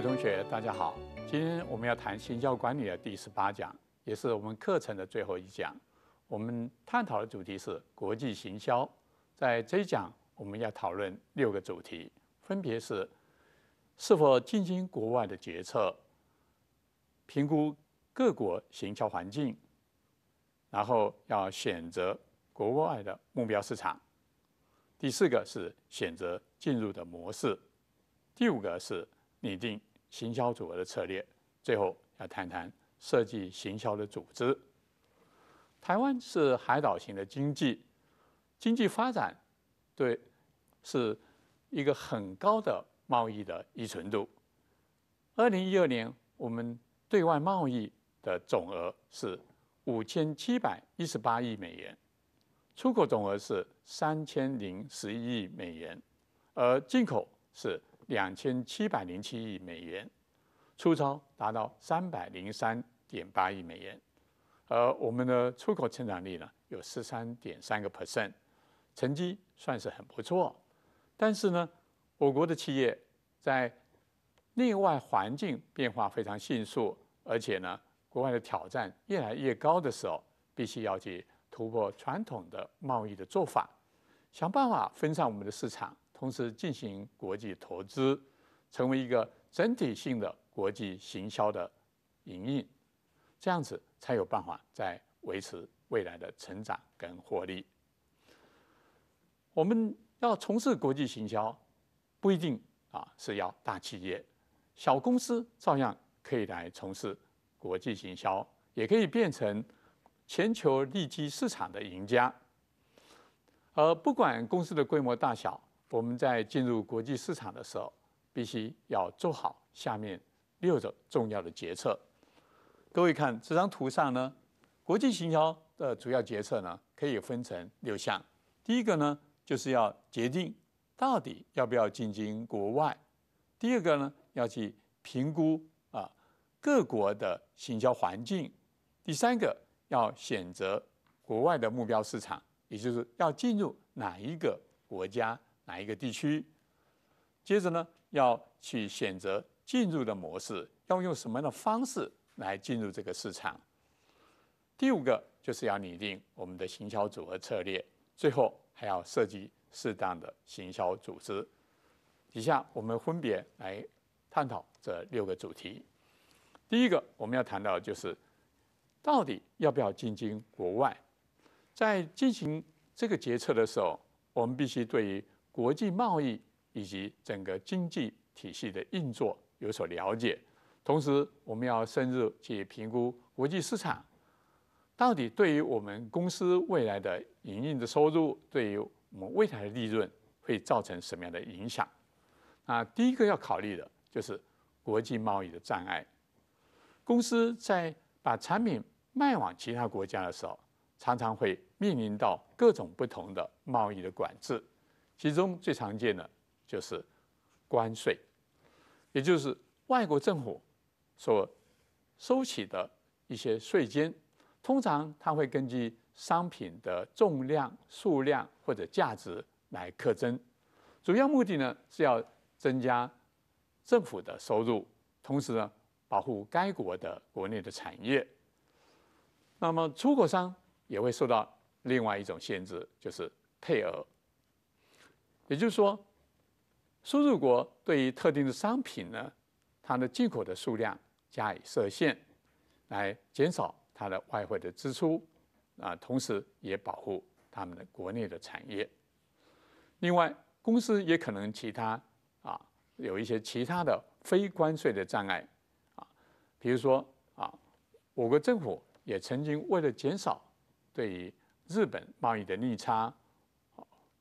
位同学，大家好。今天我们要谈行销管理的第十八讲，也是我们课程的最后一讲。我们探讨的主题是国际行销。在这一讲，我们要讨论六个主题，分别是：是否进行国外的决策？评估各国行销环境，然后要选择国外的目标市场。第四个是选择进入的模式。第五个是拟定。行销组合的策略，最后要谈谈设计行销的组织。台湾是海岛型的经济，经济发展对是一个很高的贸易的依存度。二零一二年，我们对外贸易的总额是五千七百一十八亿美元，出口总额是三千零十一亿美元，而进口是。两千七百零七亿美元，出超达到三百零三点八亿美元，而我们的出口成长率呢有十三点三个 percent，成绩算是很不错。但是呢，我国的企业在内外环境变化非常迅速，而且呢，国外的挑战越来越高的时候，必须要去突破传统的贸易的做法，想办法分散我们的市场。同时进行国际投资，成为一个整体性的国际行销的营运，这样子才有办法在维持未来的成长跟获利。我们要从事国际行销，不一定啊是要大企业，小公司照样可以来从事国际行销，也可以变成全球利基市场的赢家。而不管公司的规模大小。我们在进入国际市场的时候，必须要做好下面六种重要的决策。各位看这张图上呢，国际行销的主要决策呢，可以分成六项。第一个呢，就是要决定到底要不要进军国外；第二个呢，要去评估啊各国的行销环境；第三个要选择国外的目标市场，也就是要进入哪一个国家。哪一个地区？接着呢，要去选择进入的模式，要用什么样的方式来进入这个市场？第五个就是要拟定我们的行销组合策略，最后还要设计适当的行销组织。以下我们分别来探讨这六个主题。第一个我们要谈到就是，到底要不要进军国外？在进行这个决策的时候，我们必须对于国际贸易以及整个经济体系的运作有所了解，同时我们要深入去评估国际市场到底对于我们公司未来的营运的收入，对于我们未来的利润会造成什么样的影响。啊，第一个要考虑的就是国际贸易的障碍。公司在把产品卖往其他国家的时候，常常会面临到各种不同的贸易的管制。其中最常见的就是关税，也就是外国政府所收取的一些税金。通常它会根据商品的重量、数量或者价值来课征。主要目的呢是要增加政府的收入，同时呢保护该国的国内的产业。那么出口商也会受到另外一种限制，就是配额。也就是说，输入国对于特定的商品呢，它的进口的数量加以设限，来减少它的外汇的支出啊，同时也保护他们的国内的产业。另外，公司也可能其他啊，有一些其他的非关税的障碍啊，比如说啊，我国政府也曾经为了减少对于日本贸易的逆差，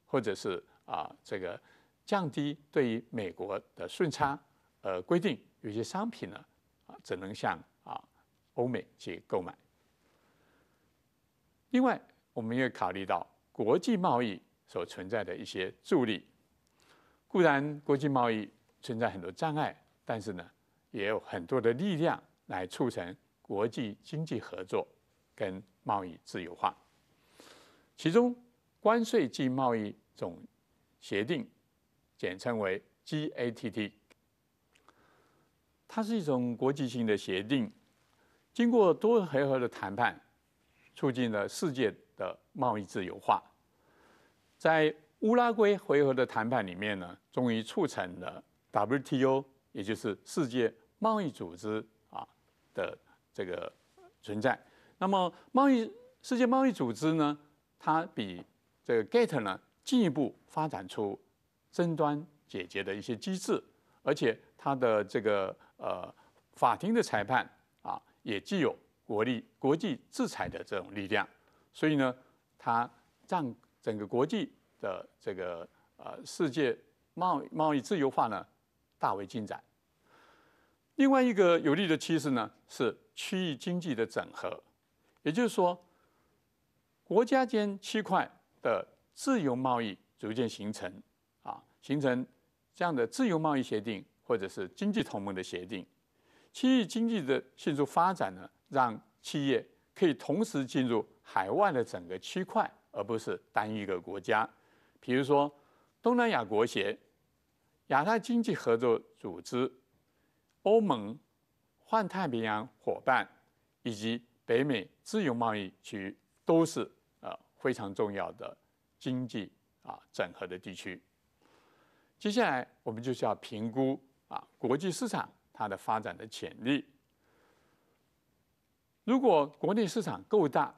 或者是。啊，这个降低对于美国的顺差，呃，规定有些商品呢，啊，只能向啊欧美去购买。另外，我们也考虑到国际贸易所存在的一些助力。固然国际贸易存在很多障碍，但是呢，也有很多的力量来促成国际经济合作跟贸易自由化。其中，关税及贸易总协定，简称为 GATT，它是一种国际性的协定，经过多回合的谈判，促进了世界的贸易自由化。在乌拉圭回合的谈判里面呢，终于促成了 WTO，也就是世界贸易组织啊的这个存在。那么，贸易世界贸易组织呢，它比这个 GATT 呢？进一步发展出争端解决的一些机制，而且它的这个呃法庭的裁判啊，也具有国力、国际制裁的这种力量，所以呢，它让整个国际的这个呃世界贸贸易自由化呢大为进展。另外一个有利的趋势呢，是区域经济的整合，也就是说，国家间区块的。自由贸易逐渐形成，啊，形成这样的自由贸易协定或者是经济同盟的协定，区域经济的迅速发展呢，让企业可以同时进入海外的整个区块，而不是单一个国家。比如说，东南亚国协、亚太经济合作组织、欧盟、环太平洋伙伴以及北美自由贸易区，都是呃非常重要的。经济啊，整合的地区。接下来，我们就是要评估啊，国际市场它的发展的潜力。如果国内市场够大，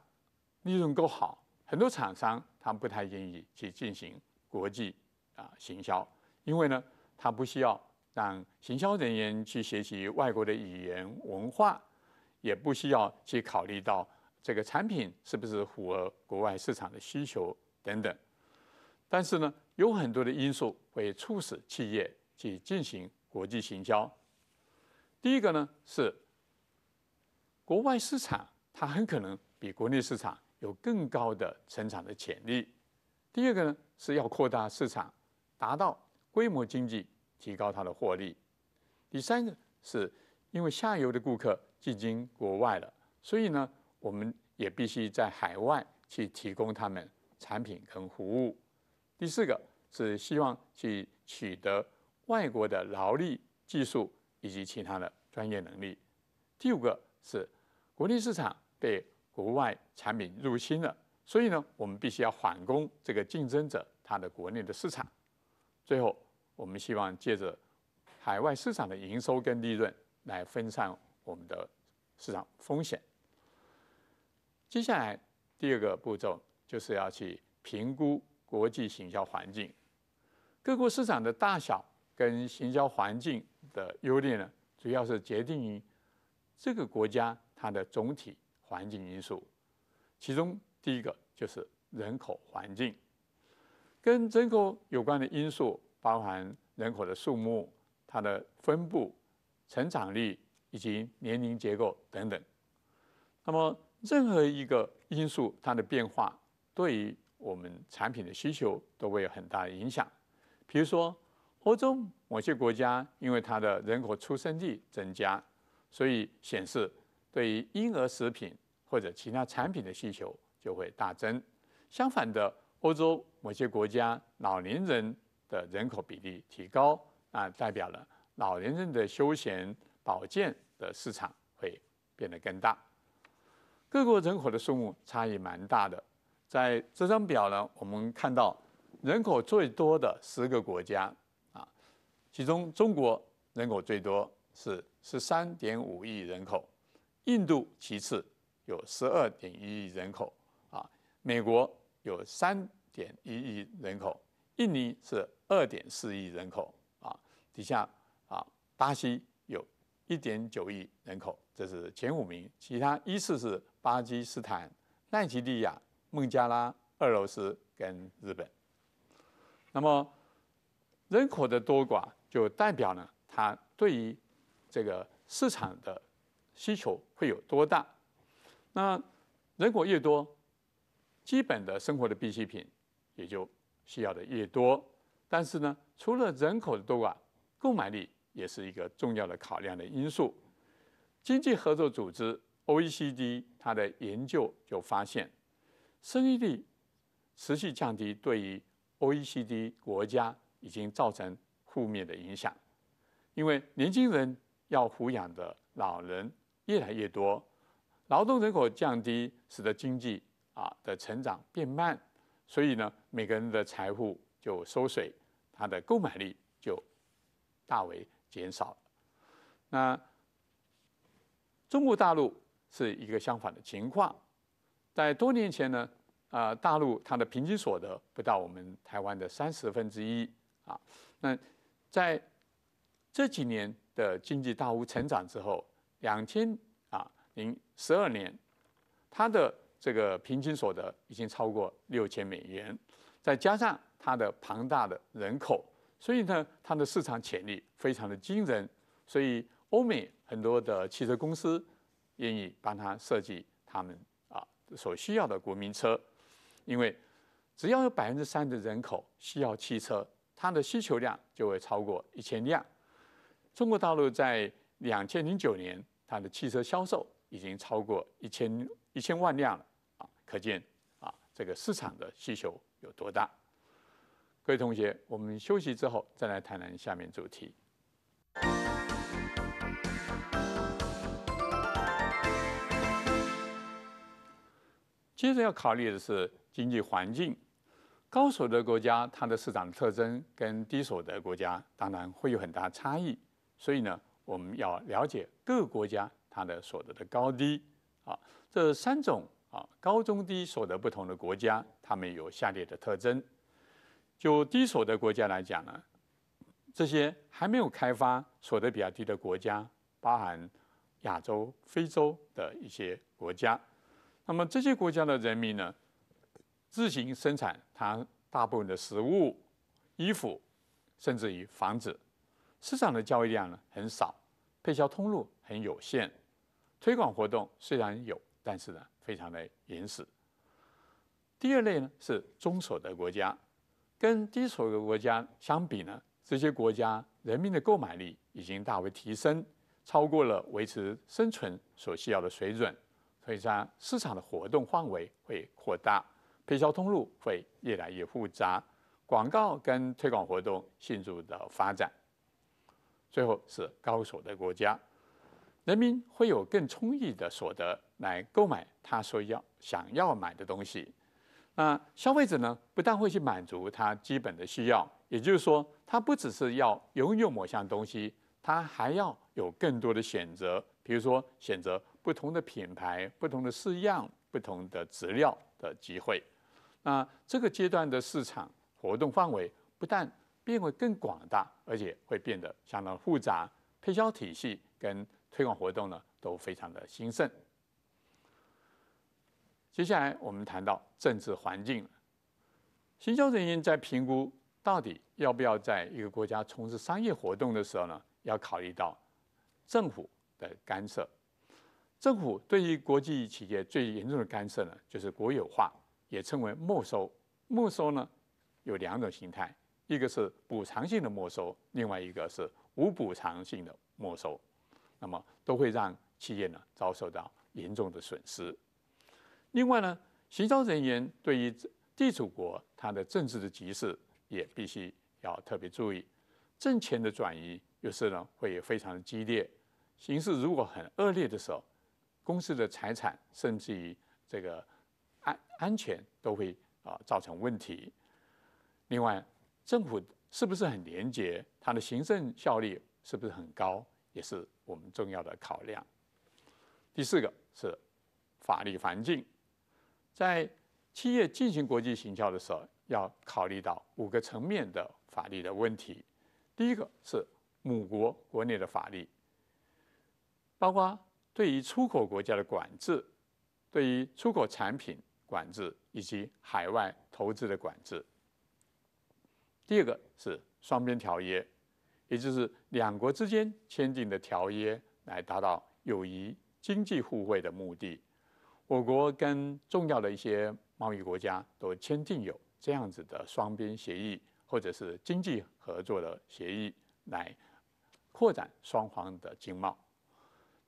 利润够好，很多厂商他不太愿意去进行国际啊行销，因为呢，他不需要让行销人员去学习外国的语言文化，也不需要去考虑到这个产品是不是符合国外市场的需求。等等，但是呢，有很多的因素会促使企业去进行国际行销。第一个呢是国外市场，它很可能比国内市场有更高的成长的潜力。第二个呢是要扩大市场，达到规模经济，提高它的获利。第三个是因为下游的顾客进军国外了，所以呢，我们也必须在海外去提供他们。产品跟服务，第四个是希望去取得外国的劳力、技术以及其他的专业能力。第五个是国内市场被国外产品入侵了，所以呢，我们必须要反攻这个竞争者他的国内的市场。最后，我们希望借着海外市场的营收跟利润来分散我们的市场风险。接下来第二个步骤。就是要去评估国际行销环境，各国市场的大小跟行销环境的优劣呢，主要是决定于这个国家它的总体环境因素。其中第一个就是人口环境，跟人口有关的因素包含人口的数目、它的分布、成长率以及年龄结构等等。那么任何一个因素它的变化。对于我们产品的需求都会有很大的影响。比如说，欧洲某些国家，因为它的人口出生率增加，所以显示对于婴儿食品或者其他产品的需求就会大增。相反的，欧洲某些国家老年人的人口比例提高，啊，代表了老年人的休闲保健的市场会变得更大。各国人口的数目差异蛮大的。在这张表呢，我们看到人口最多的十个国家啊，其中中国人口最多是十三点五亿人口，印度其次有十二点一亿人口啊，美国有三点一亿人口，印尼是二点四亿人口啊，底下啊巴西有一点九亿人口，这是前五名，其他依次是巴基斯坦、奈及利亚。孟加拉、俄罗斯跟日本，那么人口的多寡就代表呢，它对于这个市场的需求会有多大？那人口越多，基本的生活的必需品也就需要的越多。但是呢，除了人口的多寡，购买力也是一个重要的考量的因素。经济合作组织 （OECD） 它的研究就发现。生育率持续降低，对于 OECD 国家已经造成负面的影响，因为年轻人要抚养的老人越来越多，劳动人口降低，使得经济啊的成长变慢，所以呢，每个人的财富就缩水，它的购买力就大为减少了。那中国大陆是一个相反的情况。在多年前呢，啊，大陆它的平均所得不到我们台湾的三十分之一啊。那在这几年的经济大幅成长之后，两千啊零十二年，它的这个平均所得已经超过六千美元，再加上它的庞大的人口，所以呢，它的市场潜力非常的惊人。所以欧美很多的汽车公司愿意帮他设计他们。所需要的国民车，因为只要有百分之三的人口需要汽车，它的需求量就会超过一千辆。中国大陆在两千零九年，它的汽车销售已经超过一千一千万辆了啊！可见啊，这个市场的需求有多大。各位同学，我们休息之后再来谈谈下面主题。接着要考虑的是经济环境，高所得国家它的市场的特征跟低所得国家当然会有很大差异，所以呢，我们要了解各个国家它的所得的高低啊，这三种啊高中低所得不同的国家，它们有下列的特征。就低所得国家来讲呢，这些还没有开发、所得比较低的国家，包含亚洲、非洲的一些国家。那么这些国家的人民呢，自行生产他大部分的食物、衣服，甚至于房子，市场的交易量呢很少，配销通路很有限，推广活动虽然有，但是呢非常的原始。第二类呢是中所的国家，跟低所的国家相比呢，这些国家人民的购买力已经大为提升，超过了维持生存所需要的水准。以，常，市场的活动范围会扩大，推销通路会越来越复杂，广告跟推广活动迅速的发展。最后是高所得国家，人民会有更充裕的所得来购买他所要想要买的东西。那消费者呢，不但会去满足他基本的需要，也就是说，他不只是要拥有某项东西，他还要有更多的选择，比如说选择。不同的品牌、不同的式样、不同的质料的机会。那这个阶段的市场活动范围不但变为更广大，而且会变得相当复杂。推销体系跟推广活动呢都非常的新盛。接下来我们谈到政治环境了。新销人员在评估到底要不要在一个国家从事商业活动的时候呢，要考虑到政府的干涉。政府对于国际企业最严重的干涉呢，就是国有化，也称为没收。没收呢，有两种形态：一个是补偿性的没收，另外一个是无补偿性的没收。那么，都会让企业呢遭受到严重的损失。另外呢，行销人员对于地主国它的政治的局势也必须要特别注意。政权的转移有时呢会非常的激烈，形势如果很恶劣的时候。公司的财产，甚至于这个安安全，都会啊造成问题。另外，政府是不是很廉洁，它的行政效率是不是很高，也是我们重要的考量。第四个是法律环境，在企业进行国际行销的时候，要考虑到五个层面的法律的问题。第一个是母国国内的法律，包括。对于出口国家的管制，对于出口产品管制以及海外投资的管制。第二个是双边条约，也就是两国之间签订的条约，来达到友谊、经济互惠的目的。我国跟重要的一些贸易国家都签订有这样子的双边协议，或者是经济合作的协议，来扩展双方的经贸。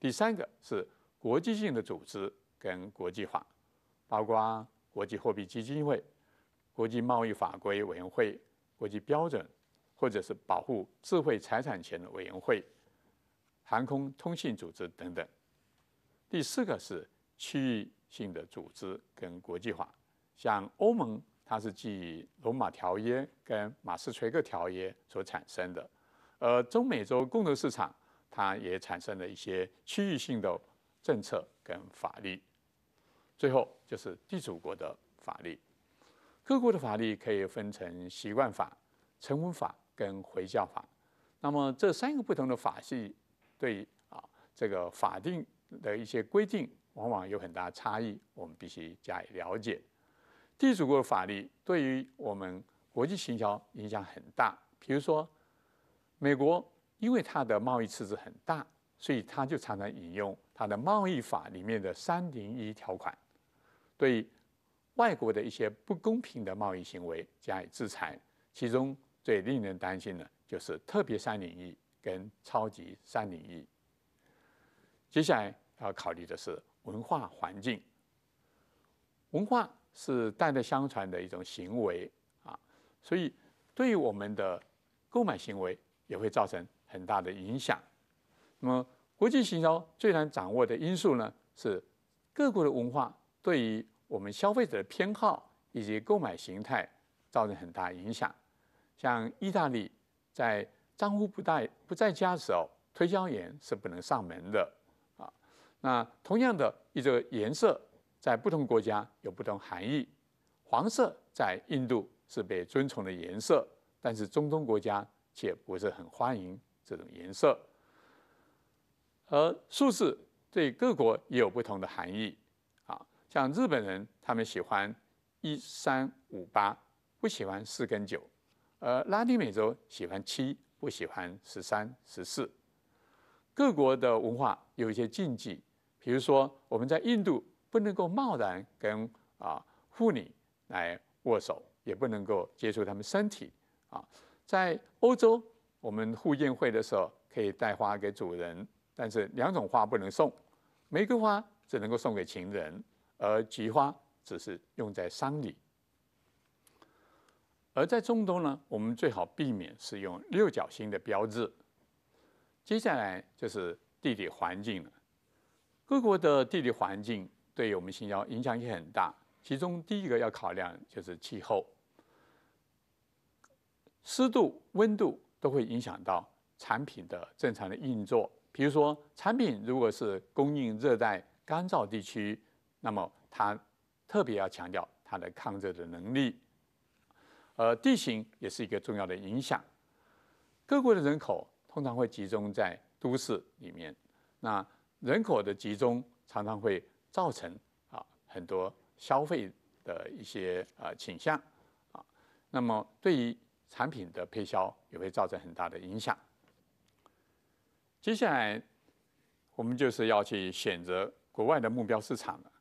第三个是国际性的组织跟国际化，包括国际货币基金会、国际贸易法规委员会、国际标准，或者是保护智慧财产权的委员会、航空通信组织等等。第四个是区域性的组织跟国际化，像欧盟，它是基于《罗马条约》跟《马斯垂克条约》所产生的，而中美洲共同市场。它也产生了一些区域性的政策跟法律，最后就是地主国的法律。各国的法律可以分成习惯法、成文法跟回教法。那么这三个不同的法系，对啊这个法定的一些规定，往往有很大差异。我们必须加以了解。地主国的法律对于我们国际行销影响很大。比如说，美国。因为它的贸易赤字很大，所以它就常常引用它的贸易法里面的三零一条款，对外国的一些不公平的贸易行为加以制裁。其中最令人担心的就是特别三零一跟超级三零一。接下来要考虑的是文化环境。文化是代代相传的一种行为啊，所以对于我们的购买行为也会造成。很大的影响。那么，国际行销最难掌握的因素呢，是各国的文化对于我们消费者的偏好以及购买形态造成很大影响。像意大利，在丈夫不在不在家时候，推销员是不能上门的啊。那同样的，一个颜色在不同国家有不同含义。黄色在印度是被尊崇的颜色，但是中东国家却不是很欢迎。这种颜色，而数字对各国也有不同的含义啊。像日本人，他们喜欢一、三、五、八，不喜欢四跟九；而拉丁美洲喜欢七，不喜欢十三、十四。各国的文化有一些禁忌，比如说我们在印度不能够贸然跟啊妇女来握手，也不能够接触他们身体啊。在欧洲。我们护宴会的时候可以带花给主人，但是两种花不能送，玫瑰花只能够送给情人，而菊花只是用在丧礼。而在中东呢，我们最好避免使用六角星的标志。接下来就是地理环境了，各国的地理环境对于我们新疆影响也很大。其中第一个要考量就是气候、湿度、温度。都会影响到产品的正常的运作。比如说，产品如果是供应热带干燥地区，那么它特别要强调它的抗热的能力。呃，地形也是一个重要的影响。各国的人口通常会集中在都市里面，那人口的集中常常会造成啊很多消费的一些呃倾向啊。那么对于产品的配销也会造成很大的影响。接下来，我们就是要去选择国外的目标市场了。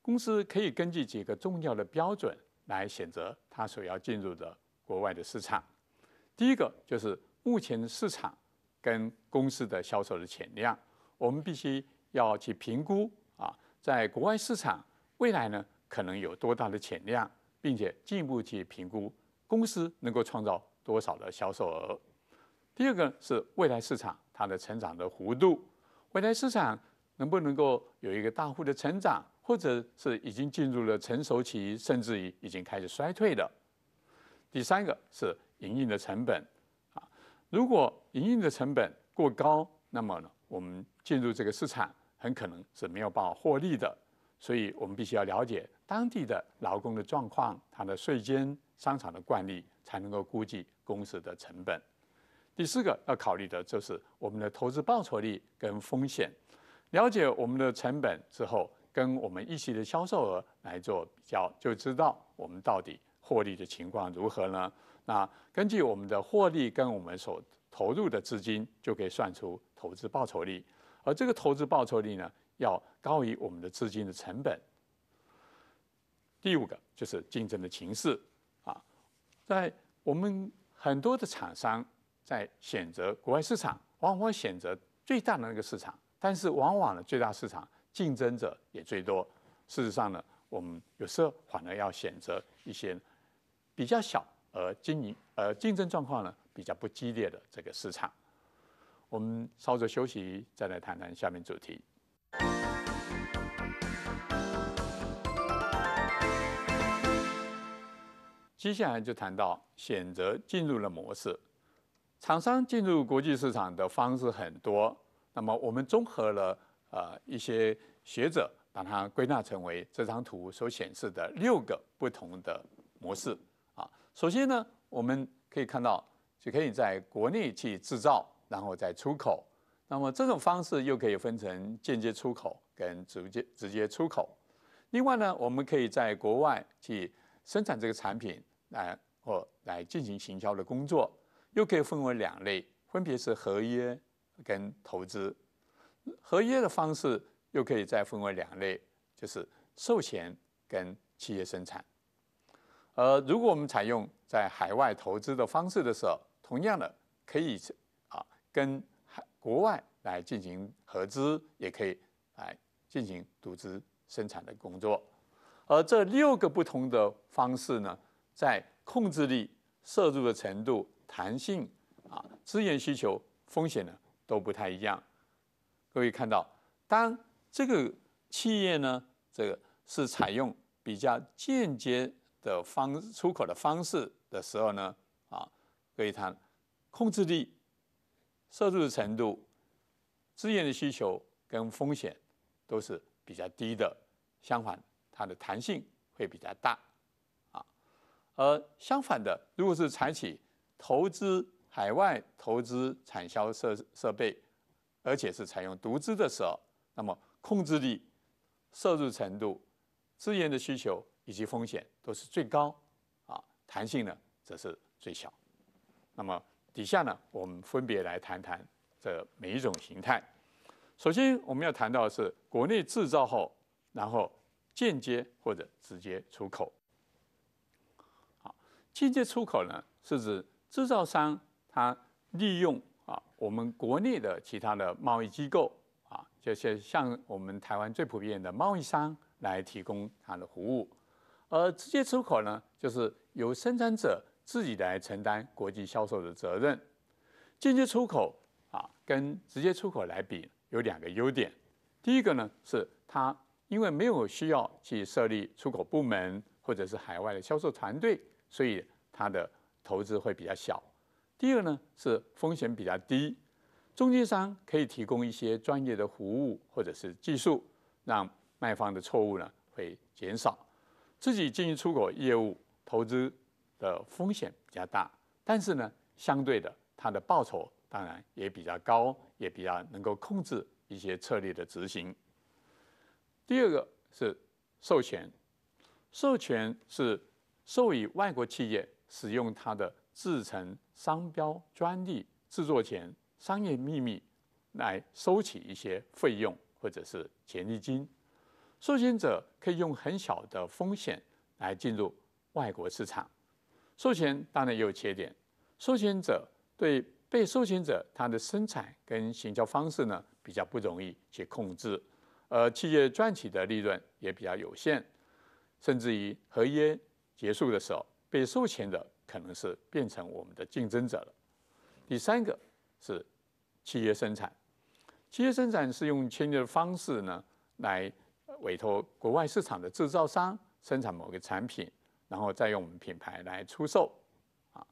公司可以根据几个重要的标准来选择它所要进入的国外的市场。第一个就是目前市场跟公司的销售的潜力，我们必须要去评估啊，在国外市场未来呢可能有多大的潜力，并且进一步去评估。公司能够创造多少的销售额？第二个是未来市场它的成长的幅度，未来市场能不能够有一个大幅的成长，或者是已经进入了成熟期，甚至于已经开始衰退的。第三个是营运的成本啊，如果营运的成本过高，那么呢，我们进入这个市场很可能是没有办法获利的，所以我们必须要了解。当地的劳工的状况、他的税金、商场的惯例，才能够估计公司的成本。第四个要考虑的就是我们的投资报酬率跟风险。了解我们的成本之后，跟我们一期的销售额来做比较，就知道我们到底获利的情况如何呢？那根据我们的获利跟我们所投入的资金，就可以算出投资报酬率。而这个投资报酬率呢，要高于我们的资金的成本。第五个就是竞争的情势啊，在我们很多的厂商在选择国外市场，往往选择最大的那个市场，但是往往呢，最大市场竞争者也最多。事实上呢，我们有时候反而要选择一些比较小而经营呃竞争状况呢比较不激烈的这个市场。我们稍作休息，再来谈谈下面主题。接下来就谈到选择进入了模式，厂商进入国际市场的方式很多。那么我们综合了呃一些学者把它归纳成为这张图所显示的六个不同的模式啊。首先呢，我们可以看到就可以在国内去制造，然后再出口。那么这种方式又可以分成间接出口跟直接直接出口。另外呢，我们可以在国外去生产这个产品。来我来进行行销的工作，又可以分为两类，分别是合约跟投资。合约的方式又可以再分为两类，就是授权跟企业生产。而如果我们采用在海外投资的方式的时候，同样的可以啊跟国外来进行合资，也可以来进行独资生产的工作。而这六个不同的方式呢？在控制力、摄入的程度、弹性啊、资源需求、风险呢都不太一样。各位看到，当这个企业呢，这个是采用比较间接的方出口的方式的时候呢，啊，各以看控制力、摄入的程度、资源的需求跟风险都是比较低的，相反，它的弹性会比较大。而相反的，如果是采取投资海外投资产销设设备，而且是采用独资的时候，那么控制力、摄入程度、资源的需求以及风险都是最高啊，弹性呢则是最小。那么底下呢，我们分别来谈谈这每一种形态。首先我们要谈到的是国内制造后，然后间接或者直接出口。间接出口呢，是指制造商他利用啊我们国内的其他的贸易机构啊，这些像我们台湾最普遍的贸易商来提供他的服务。而直接出口呢，就是由生产者自己来承担国际销售的责任。间接出口啊，跟直接出口来比，有两个优点。第一个呢，是它因为没有需要去设立出口部门或者是海外的销售团队。所以它的投资会比较小。第二呢，是风险比较低，中间商可以提供一些专业的服务或者是技术，让卖方的错误呢会减少。自己经营出口业务，投资的风险比较大，但是呢，相对的，它的报酬当然也比较高，也比较能够控制一些策略的执行。第二个是授权，授权是。授予外国企业使用它的制成商标、专利、制作权、商业秘密，来收取一些费用或者是权利金。授权者可以用很小的风险来进入外国市场。授权当然也有缺点：授权者对被授权者他的生产跟行销方式呢比较不容易去控制，而企业赚取的利润也比较有限，甚至于合约结束的时候，被授权的可能是变成我们的竞争者了。第三个是企业生产，企业生产是用签约的方式呢，来委托国外市场的制造商生产某个产品，然后再用我们品牌来出售。啊，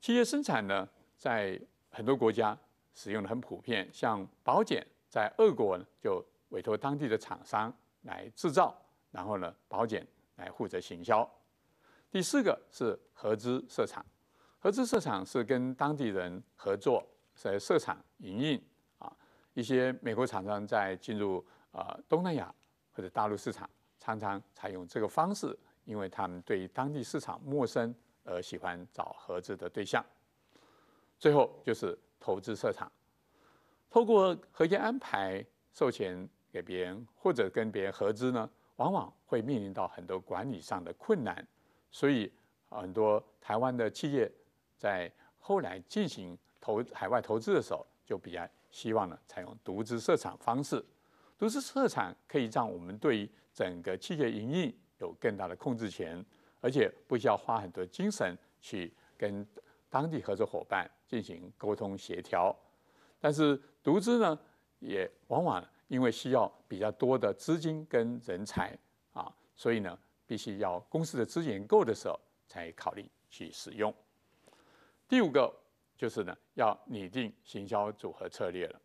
企业生产呢，在很多国家使用的很普遍，像保险在俄国呢就委托当地的厂商来制造，然后呢保险来负责行销。第四个是合资设厂，合资设厂是跟当地人合作在设厂营运啊。一些美国厂商在进入啊东南亚或者大陆市场，常常采用这个方式，因为他们对当地市场陌生，而喜欢找合资的对象。最后就是投资设厂，透过合约安排授权给别人，或者跟别人合资呢。往往会面临到很多管理上的困难，所以很多台湾的企业在后来进行投海外投资的时候，就比较希望呢采用独资设厂方式。独资设厂可以让我们对于整个企业营运有更大的控制权，而且不需要花很多精神去跟当地合作伙伴进行沟通协调。但是独资呢，也往往。因为需要比较多的资金跟人才啊，所以呢，必须要公司的资源够的时候才考虑去使用。第五个就是呢，要拟定行销组合策略了。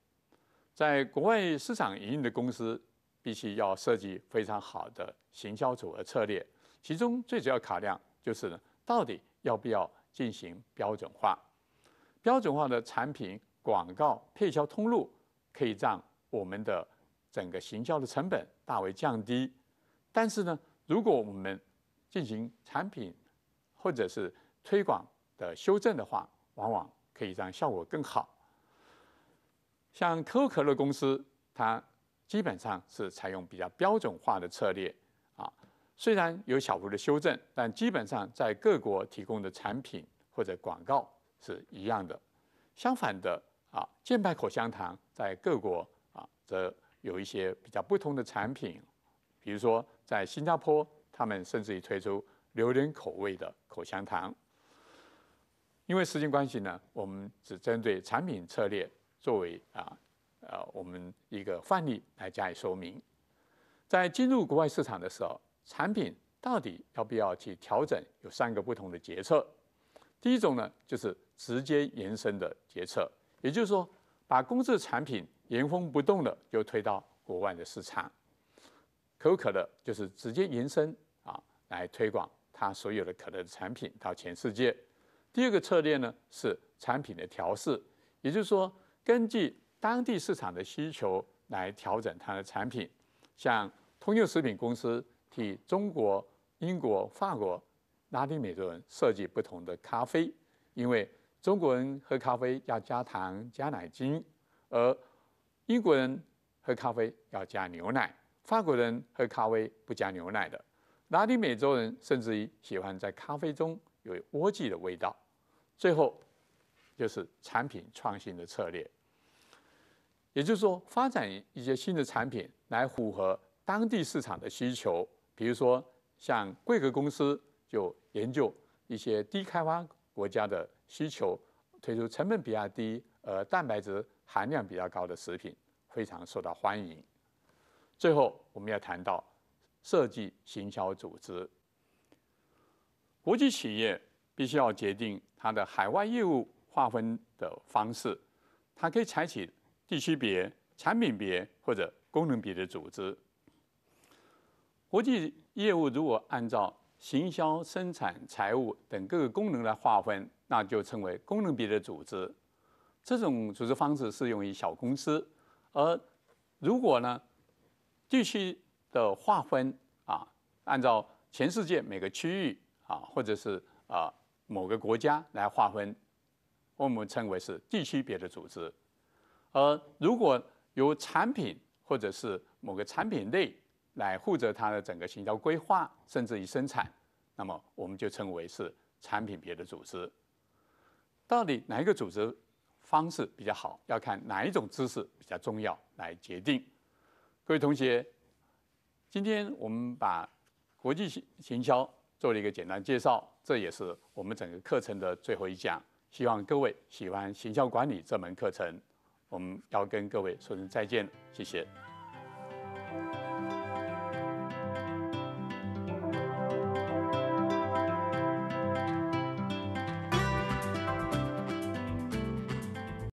在国外市场营运的公司，必须要设计非常好的行销组合策略。其中最主要考量就是呢，到底要不要进行标准化。标准化的产品、广告、配销通路可以让我们的整个行销的成本大为降低，但是呢，如果我们进行产品或者是推广的修正的话，往往可以让效果更好。像可口可乐公司，它基本上是采用比较标准化的策略啊，虽然有小幅的修正，但基本上在各国提供的产品或者广告是一样的。相反的啊，健牌口香糖在各国啊则有一些比较不同的产品，比如说在新加坡，他们甚至于推出榴莲口味的口香糖。因为时间关系呢，我们只针对产品策略作为啊，呃，我们一个范例来加以说明。在进入国外市场的时候，产品到底要不要去调整？有三个不同的决策。第一种呢，就是直接延伸的决策，也就是说，把公的产品。原封不动的就推到国外的市场，可口可乐就是直接延伸啊来推广它所有的可乐的产品到全世界。第二个策略呢是产品的调试，也就是说根据当地市场的需求来调整它的产品。像通用食品公司替中国、英国、法国、拉丁美洲人设计不同的咖啡，因为中国人喝咖啡要加糖、加奶精，而英国人喝咖啡要加牛奶，法国人喝咖啡不加牛奶的，拉丁美洲人甚至于喜欢在咖啡中有莴苣的味道。最后，就是产品创新的策略，也就是说，发展一些新的产品来符合当地市场的需求。比如说，像贵格公司就研究一些低开发国家的需求，推出成本比较低。呃，蛋白质含量比较高的食品非常受到欢迎。最后，我们要谈到设计行销组织。国际企业必须要决定它的海外业务划分的方式，它可以采取地区别、产品别或者功能别的组织。国际业务如果按照行销、生产、财务等各个功能来划分，那就称为功能别的组织。这种组织方式适用于小公司，而如果呢，地区的划分啊，按照全世界每个区域啊，或者是啊某个国家来划分，我们称为是地区别的组织；而如果由产品或者是某个产品类来负责它的整个行销规划，甚至于生产，那么我们就称为是产品别的组织。到底哪一个组织？方式比较好，要看哪一种知识比较重要来决定。各位同学，今天我们把国际行行销做了一个简单介绍，这也是我们整个课程的最后一讲。希望各位喜欢行销管理这门课程，我们要跟各位说声再见，谢谢。